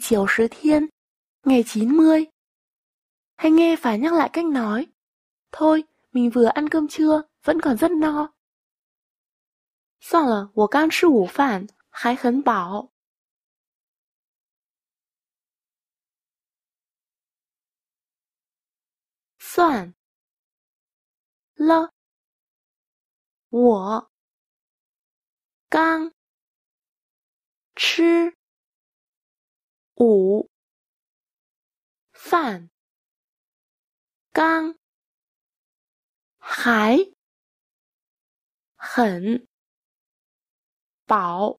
chiều sứ thiên, ngày 90. Hay nghe phải nhắc lại cách nói. Thôi, mình vừa ăn cơm trưa, vẫn còn rất no. 算了，我刚吃午饭，还很饱。算了，我刚吃。午饭刚还很饱，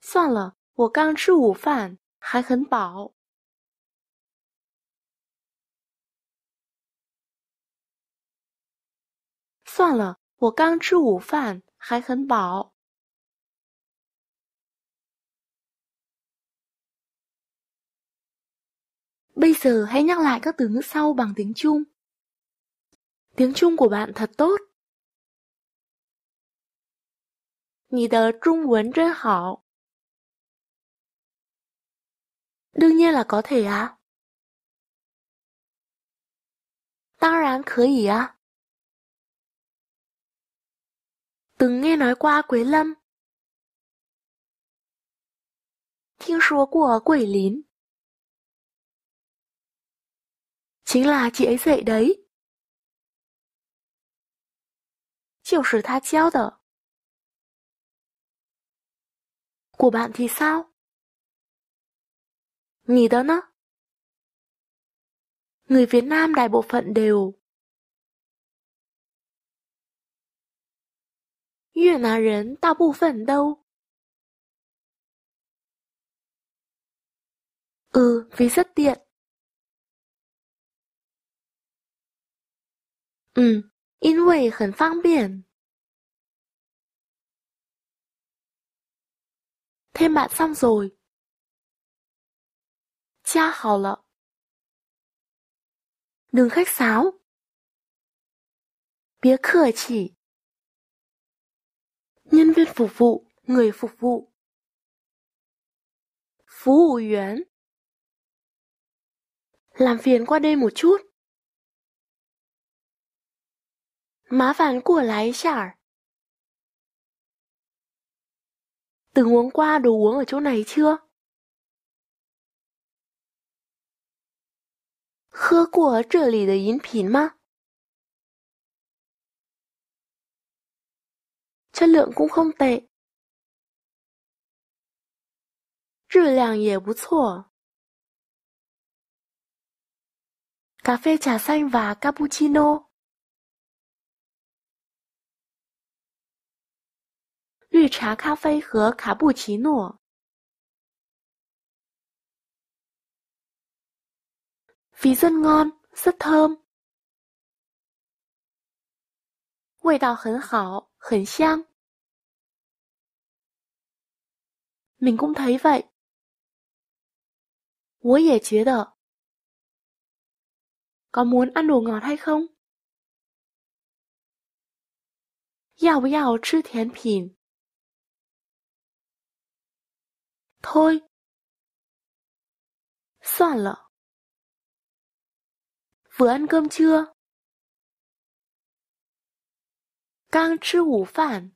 算了，我刚吃午饭还很饱，算了，我刚吃午饭还很饱。Bây giờ hãy nhắc lại các từ ngữ sau bằng tiếng Trung. Tiếng Trung của bạn thật tốt. Đương nhiên là có thể à. Từng nghe nói qua Quế Lâm. 听说过桂林。chính là chị ấy dạy đấy. 就是他教的。của bạn thì sao? Nghỉ đó Người Việt Nam đại bộ phận đều, 越南人大部分都 ,ừ vì rất tiện. 嗯，因为很方便。Thêm bạn xong rồi. Cha hào lợ. Đừng khách sáo. Bía khở chỉ. Nhân viên phục vụ, người phục vụ. Phú vụ Làm phiền qua đây một chút. 麻烦过来一下儿。Từng uống qua đồ uống ở chỗ này chưa? Khơ của trở lì đầy yến phín mà. Chất lượng cũng không tệ. Chất làng dễ bút sổ. Cà phê trà xanh và cappuccino. 绿茶咖啡和卡布奇诺。Vị rất ngon, rất thơm. 味道很好，很香。Mình cũng thấy vậy. 我也觉得。Có muốn ăn đồ ngọt hay không? 要不要吃甜品？thôi. Soạn lợ. Vừa ăn cơm chưa? Căng